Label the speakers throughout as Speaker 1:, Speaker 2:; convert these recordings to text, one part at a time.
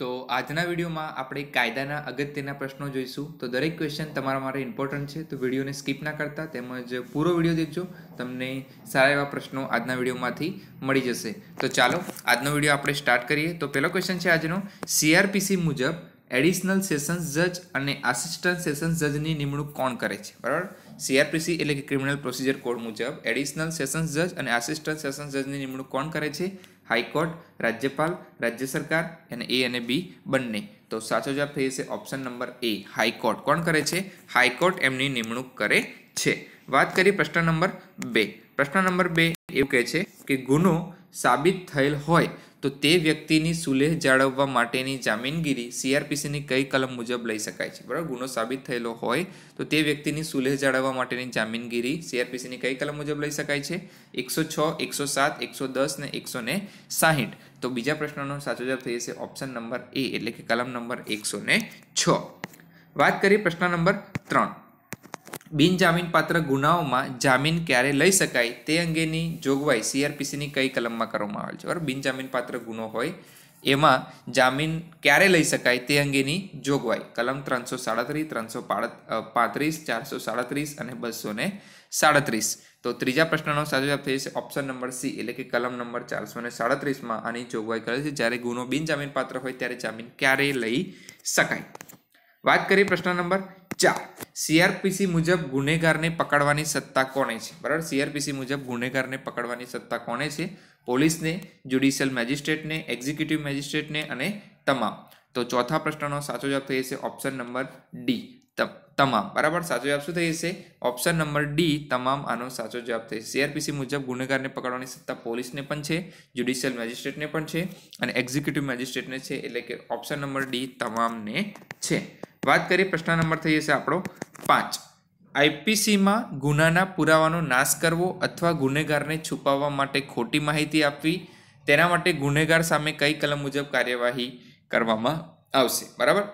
Speaker 1: તો આજના વિડીયોમાં આપણે કાયદાના અગત્યના પ્રશ્નો જોઈશું તો દરેક ક્વેશ્ચન તમારા માટે ઇમ્પોર્ટન્ટ છે તો વિડીયોને સ્કીપ ના કરતા તેમજ પૂરો વિડીયો દેખજો તમને સારા એવા પ્રશ્નો આજના વિડીયોમાંથી મળી જશે તો ચાલો આજનો વિડીયો આપણે સ્ટાર્ટ કરીએ તો પહેલો ક્વેશ્ચન છે આજનો સીઆરપીસી મુજબ એડિશનલ સેશન્સ જજ અને આસિસ્ટન્ટ સેશન્સ જજની નિમણૂક કોણ કરે છે બરાબર સીઆરપીસી એટલે કે ક્રિમિનલ પ્રોસિજર કોડ મુજબ એડિશનલ સેશન્સ જજ અને આસિસ્ટન્ટ સેશન્સ જજની નિમણૂક કોણ કરે છે હાઈકોર્ટ રાજ્યપાલ રાજ્ય સરકાર અને એ અને બી બંને તો સાચો જવાબ થઈ જશે ઓપ્શન નંબર એ હાઈકોર્ટ કોણ કરે છે હાઈકોર્ટ એમની નિમણૂક કરે છે વાત કરીએ પ્રશ્ન નંબર બે પ્રશ્ન નંબર બે એવું કહે છે કે ગુનો સાબિત થયેલ હોય તો તે વ્યક્તિની સુલેહ જાળવવા માટેની જામીનગીરી સીઆરપીસીની કઈ કલમ મુજબ લઈ શકાય છે બરાબર ગુનો સાબિત થયેલો હોય તો તે વ્યક્તિની સુલેહ જાળવવા માટેની જામીનગીરી સીઆરપીસીની કઈ કલમ મુજબ લઈ શકાય છે એકસો છ એકસો સાત એકસો દસ ને એકસો ને સાહીઠ તો બીજા પ્રશ્નનો સાચો જવાબ થઈ જશે ઓપ્શન નંબર એ એટલે કે કલમ નંબર એકસો ને છ વાત કરીએ પ્રશ્ન નંબર ત્રણ બિનજામીનપાત્ર ગુનાઓમાં જામીન ક્યારે લઈ શકાય તે અંગેની જોગવાઈ સીઆરપીસીની કઈ કલમમાં કરવામાં આવેલ છે બરાબર બિનજામીનપાત્ર ગુનો હોય એમાં જામીન ક્યારે લઈ શકાય તે અંગેની જોગવાઈ કલમ ત્રણસો સાડત્રીસ ત્રણસો પાંત્રીસ ચારસો સાડત્રીસ અને બસો ને સાડત્રીસ તો ત્રીજા પ્રશ્નનો સાચો જવાબ થઈ જશે ઓપ્શન નંબર સી એટલે કે કલમ નંબર ચારસો ને સાડત્રીસમાં આની જોગવાઈ કરે છે જ્યારે ગુનો બિનજામીન પાત્ર હોય ત્યારે જામીન ક્યારે લઈ શકાય વાત કરીએ પ્રશ્ન નંબર ચાર સીઆરપીસી મુજબ ગુનેગારને પકડવાની સત્તા કોણે છે બરાબર સીઆરપીસી મુજબ ગુનેગારને પકડવાની સત્તા કોણે છે પોલીસને જ્યુડિશિયલ મેજિસ્ટ્રેટને એક્ઝિક્યુટિવ મેજિસ્ટ્રેટને અને તમામ તો ચોથા પ્રશ્નનો સાચો જવાબ થઈ જશે ઓપ્શન નંબર ડી તમામ બરાબર સાચો જવાબ શું થઈ જશે ઓપ્શન નંબર ડી તમામ આનો સાચો જવાબ થઈ સીઆરપીસી મુજબ ગુનેગારને પકડવાની સત્તા પોલીસને પણ છે જ્યુડિશિયલ મેજિસ્ટ્રેટને પણ છે અને એક્ઝિક્યુટિવ મેજિસ્ટ્રેટને છે એટલે કે ઓપ્શન નંબર ડી તમામને છે વાત કરીએ પ્રશ્ન નંબર થઈ જશે આપણો પાંચ આઈપીસીમાં ગુનાના પુરાવાનો નાશ કરવો અથવા ગુનેગારને છુપાવવા માટે ખોટી માહિતી આપવી તેના માટે ગુનેગાર સામે કઈ કલમ મુજબ કાર્યવાહી કરવામાં આવશે બરાબર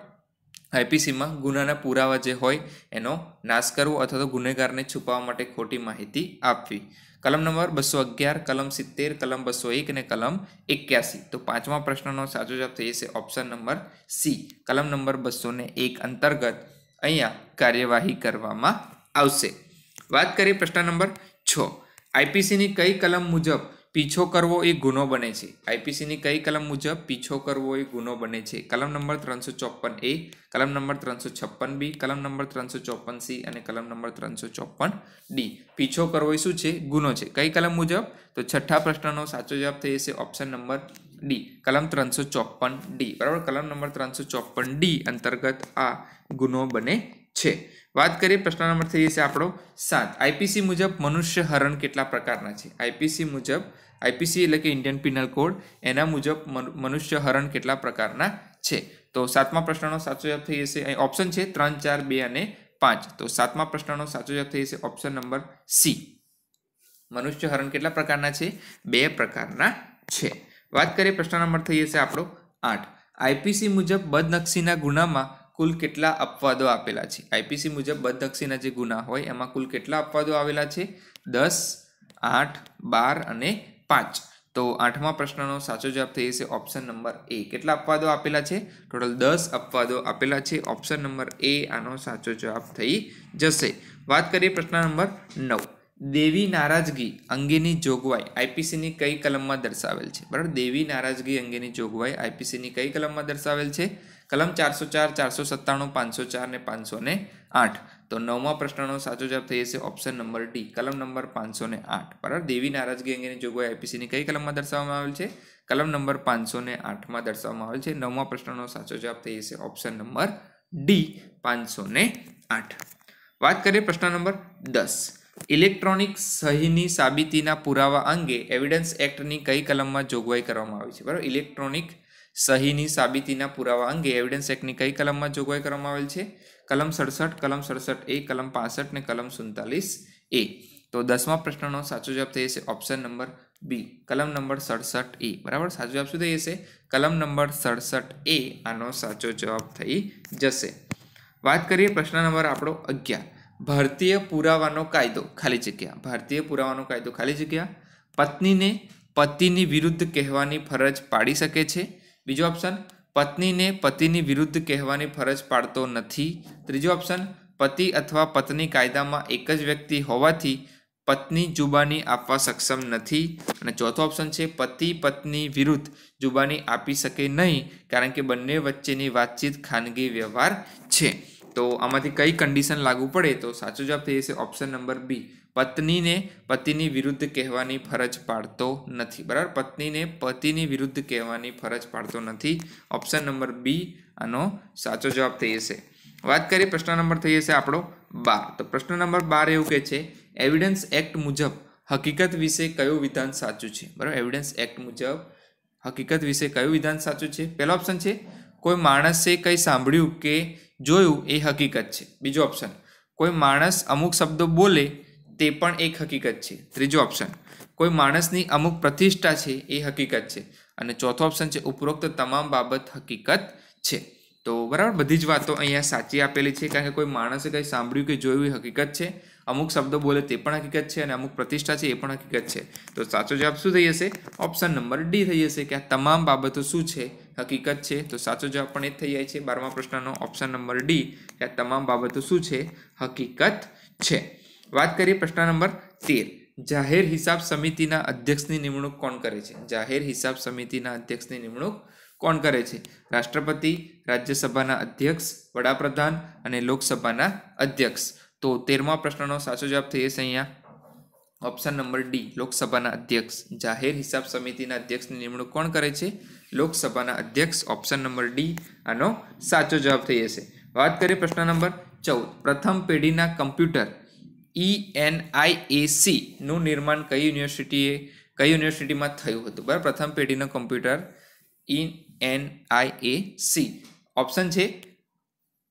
Speaker 1: આઈપીસીમાં ગુનાના પુરાવા જે હોય એનો નાશ કરવો અથવા તો ગુનેગારને છુપાવવા માટે ખોટી માહિતી આપવી કલમ નંબર બસો અગિયાર કલમ સિત્તેર કલમ બસો એક અને કલમ એક્યાસી તો પાંચમા પ્રશ્નનો સાચો જવાબ થઈ જશે ઓપ્શન નંબર સી કલમ નંબર બસો એક અંતર્ગત અહીંયા કાર્યવાહી કરવામાં આવશે વાત કરીએ પ્રશ્ન નંબર છ આઈપીસીની કઈ કલમ મુજબ પીછો કરવો એ ગુનો બને છે આઈપીસીની કઈ કલમ મુજબ પીછો કરવો એ ગુનો બને છે કલમ નંબર ત્રણસો ચોપન એ કલમ નંબર ત્રણસો છપ્પન બી કલમ નંબર ત્રણસો ચોપન સી અને કલમ નંબર ત્રણસો ચોપન ડી પીછો કરવો એ શું છે ગુનો છે કઈ કલમ મુજબ તો છઠ્ઠા પ્રશ્નનો સાચો જવાબ થઈ જશે ઓપ્શન નંબર ડી કલમ ત્રણસો ચોપન ડી બરાબર કલમ નંબર ત્રણસો ચોપન ડી અંતર્ગત આ ગુનો બને છે વાત કરીએ પ્રશ્ન નંબર થઈ જશે આપણો સાત આઈપીસી મુજબ મનુષ્ય હરણ કેટલા પ્રકારના છે આઈપીસી મુજબ આઈપીસી એટલે કે ઇન્ડિયન પિનલ કોડ એના મુજબ મનુષ્ય હરણ કેટલા પ્રકારના છે તો સાતમા પ્રશ્નનો સાચો જવાબ થઈ જશે અહીં ઓપ્શન છે ત્રણ ચાર બે અને પાંચ તો સાતમા પ્રશ્નનો સાચો જવાબ થઈ જશે ઓપ્શન નંબર સી મનુષ્ય હરણ કેટલા પ્રકારના છે બે પ્રકારના છે વાત કરીએ પ્રશ્ન નંબર થઈ જશે આપણો આઠ આઈપીસી મુજબ બદનક્ષીના ગુનામાં કુલ કેટલા અપવાદો આપેલા છે આઈપીસી મુજબ બદનક્ષીના જે ગુના હોય એમાં કુલ કેટલા અપવાદો આવેલા છે દસ આઠ બાર અને પાંચ તો આઠમા પ્રશ્નનો સાચો જવાબ થઈ જશે ઓપ્શન નંબર એ કેટલા અપવાદો આપેલા છે ટોટલ દસ અપવાદો આપેલા છે ઓપ્શન નંબર એ આનો સાચો જવાબ થઈ જશે વાત કરીએ પ્રશ્ન નંબર નવ દેવી નારાજગી અંગેની જોગવાઈ આઈપીસીની કઈ કલમમાં દર્શાવેલ છે બરાબર દેવી નારાજગી અંગેની જોગવાઈ આઈપીસીની કઈ કલમમાં દર્શાવેલ છે કલમ ચારસો ચાર ચારસો સત્તાણું પાંચસો ચાર ને પાંચસો ને આઠ તો નવમા પ્રશ્નનો સાચો જવાબ થઈ જશે ઓપ્શન નંબર ડી કલમ નંબર પાંચસો ને આઠ બરાબર દેવી નારાજગી અંગેની જોગવાઈ આઈપીસીની કઈ કલમમાં દર્શાવવામાં આવેલ છે કલમ નંબર પાંચસો ને આઠમાં દર્શાવવામાં આવેલ છે નવમા પ્રશ્નનો સાચો જવાબ થઈ જશે ઓપ્શન નંબર ડી પાંચસો ને આઠ વાત કરીએ પ્રશ્ન નંબર દસ ઇલેક્ટ્રોનિક સહીની સાબિતીના પુરાવા અંગે એવિડન્સ એક્ટની કઈ કલમમાં જોગવાઈ કરવામાં આવી છે બરાબર ઇલેક્ટ્રોનિક સહીની સાબિતીના પુરાવા અંગે એવિડન્સ એક્ટની કઈ કલમમાં જોગવાઈ કરવામાં આવેલ છે કલમ સડસઠ કલમ સડસઠ એ કલમ પાસઠ ને કલમ સુડતાલીસ એ તો દસમા પ્રશ્નનો સાચો જવાબ થઈ જશે ઓપ્શન નંબર બી કલમ નંબર સડસઠ એ બરાબર સાચો જવાબ શું થઈ જશે કલમ નંબર સડસઠ એ આનો સાચો જવાબ થઈ જશે વાત કરીએ પ્રશ્ન નંબર આપણો અગિયાર ભારતીય પુરાવાનો કાયદો ખાલી જગ્યા ભારતીય પુરાવાનો કાયદો ખાલી જગ્યા પત્નીને પતિની વિરુદ્ધ કહેવાની ફરજ પાડી શકે છે બીજો ઓપ્શન પત્નીને પતિની વિરુદ્ધ કહેવાની ફરજ પાડતો નથી ત્રીજો ઓપ્શન પતિ અથવા પત્ની કાયદામાં એક જ વ્યક્તિ હોવાથી પત્ની જુબાની આપવા સક્ષમ નથી અને ચોથો ઓપ્શન છે પતિ પત્ની વિરુદ્ધ જુબાની આપી શકે નહીં કારણ કે બંને વચ્ચેની વાતચીત ખાનગી વ્યવહાર છે તો આમાંથી કઈ કન્ડિશન લાગુ પડે તો સાચો જવાબ થઈ જશે ઓપ્શન નંબર બી પત્નીને પતિની વિરુદ્ધ કહેવાની ફરજ પાડતો નથી બરાબર પત્નીને પતિની વિરુદ્ધ કહેવાની ફરજ પાડતો નથી ઓપ્શન નંબર બી આનો સાચો જવાબ થઈ જશે વાત કરીએ પ્રશ્ન નંબર થઈ જશે આપણો બાર તો પ્રશ્ન નંબર બાર એવું કહે છે એવિડન્સ એક્ટ મુજબ હકીકત વિશે કયું વિધાન સાચું છે બરાબર એવિડન્સ એક્ટ મુજબ હકીકત વિશે કયું વિધાન સાચું છે પહેલો ઓપ્શન છે કોઈ માણસે કંઈ સાંભળ્યું કે જોયું એ હકીકત છે બીજો ઓપ્શન કોઈ માણસ અમુક શબ્દો બોલે તે પણ એક હકીકત છે ત્રીજો ઓપ્શન કોઈ માણસની અમુક પ્રતિષ્ઠા છે એ હકીકત છે અને ચોથો ઓપ્શન છે ઉપરોક્ત તમામ બાબત હકીકત છે તો બરાબર બધી જ વાતો અહીંયા સાચી આપેલી છે કારણ કે કોઈ માણસે કંઈ સાંભળ્યું કે જોયું એ હકીકત છે અમુક શબ્દો બોલે તે પણ હકીકત છે અને અમુક પ્રતિષ્ઠા છે એ પણ હકીકત છે તો સાચો જવાબ શું થઈ જશે ઓપ્શન નંબર ડી થઈ જશે કે આ તમામ બાબતો શું છે હકીકત છે તો સાચો જવાબ પણ એ થઈ જાય છે બારમા પ્રશ્નનો ઓપ્શન નંબર ડી આ તમામ બાબતો શું છે હકીકત છે વાત કરીએ પ્રશ્ન નંબર તેર જાહેર હિસાબ સમિતિના અધ્યક્ષની નિમણૂક કોણ કરે છે જાહેર હિસાબ સમિતિના અધ્યક્ષની નિમણૂક કોણ કરે છે રાષ્ટ્રપતિ રાજ્યસભાના અધ્યક્ષ વડાપ્રધાન અને લોકસભાના અધ્યક્ષ તો તેરમા પ્રશ્નનો સાચો જવાબ થઈ જશે અહીંયા ઓપ્શન નંબર ડી લોકસભાના અધ્યક્ષ જાહેર હિસાબ સમિતિના અધ્યક્ષની નિમણૂક કોણ કરે છે લોકસભાના અધ્યક્ષ ઓપ્શન નંબર ડી આનો સાચો જવાબ થઈ જશે વાત કરીએ પ્રશ્ન નંબર ચૌદ પ્રથમ પેઢીના કમ્પ્યુટર ઈએનઆઈએસીનું e નિર્માણ કઈ યુનિવર્સિટીએ કઈ યુનિવર્સિટીમાં થયું હતું બરાબર પ્રથમ પેઢીનું computer E N I A C option છે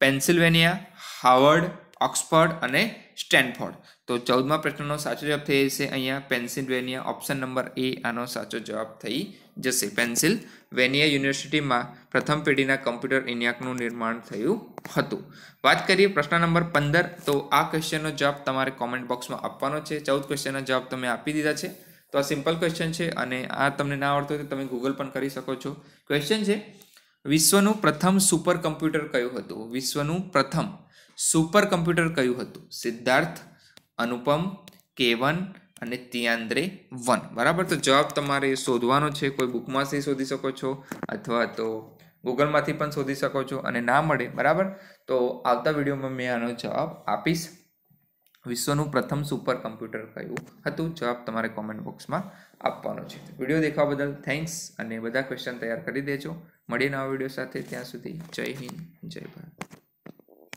Speaker 1: પેન્સિલ્વેનિયા હાવર્ડ ઓક્સફર્ડ અને સ્ટેનફોર્ડ તો ચૌદમા પ્રશ્નનો સાચો જવાબ થઈ જશે અહીંયા પેન્સિલવેનિયા ઓપ્શન નંબર એ આનો સાચો જવાબ થઈ જશે પેન્સિલ વેનિયા યુનિવર્સિટીમાં પ્રથમ પેઢીના કમ્પ્યુટર ઇન્યાકનું નિર્માણ થયું હતું વાત કરીએ પ્રશ્ન નંબર પંદર તો આ ક્વેશ્ચનનો જવાબ તમારે કોમેન્ટ બોક્સમાં આપવાનો છે ચૌદ ક્વેશ્ચનના જવાબ તમે આપી દીધા છે તો આ સિમ્પલ ક્વેશ્ચન છે અને આ તમને ના આવડતું હોય તો તમે ગૂગલ પણ કરી શકો છો ક્વેશ્ચન છે વિશ્વનું પ્રથમ સુપર કમ્પ્યુટર કયું હતું વિશ્વનું પ્રથમ સુપર કમ્પ્યુટર કયું હતું સિદ્ધાર્થ અનુપમ કે વન અને તિયાન્દ્રે વન બરાબર તો જવાબ તમારે શોધવાનો છે કોઈ બુકમાંથી શોધી શકો છો અથવા તો ગૂગલમાંથી પણ શોધી શકો છો અને ના મળે બરાબર તો આવતા વિડીયોમાં મેં આનો જવાબ આપીશ વિશ્વનું પ્રથમ સુપર કમ્પ્યુટર કયું હતું જવાબ તમારે કોમેન્ટ બોક્સમાં આપવાનો છે વિડીયો દેખાવા બદલ થેન્ક્સ અને બધા ક્વેશ્ચન તૈયાર કરી દેજો મળીએ નવા વિડીયો સાથે ત્યાં સુધી જય હિન્દ જય ભારત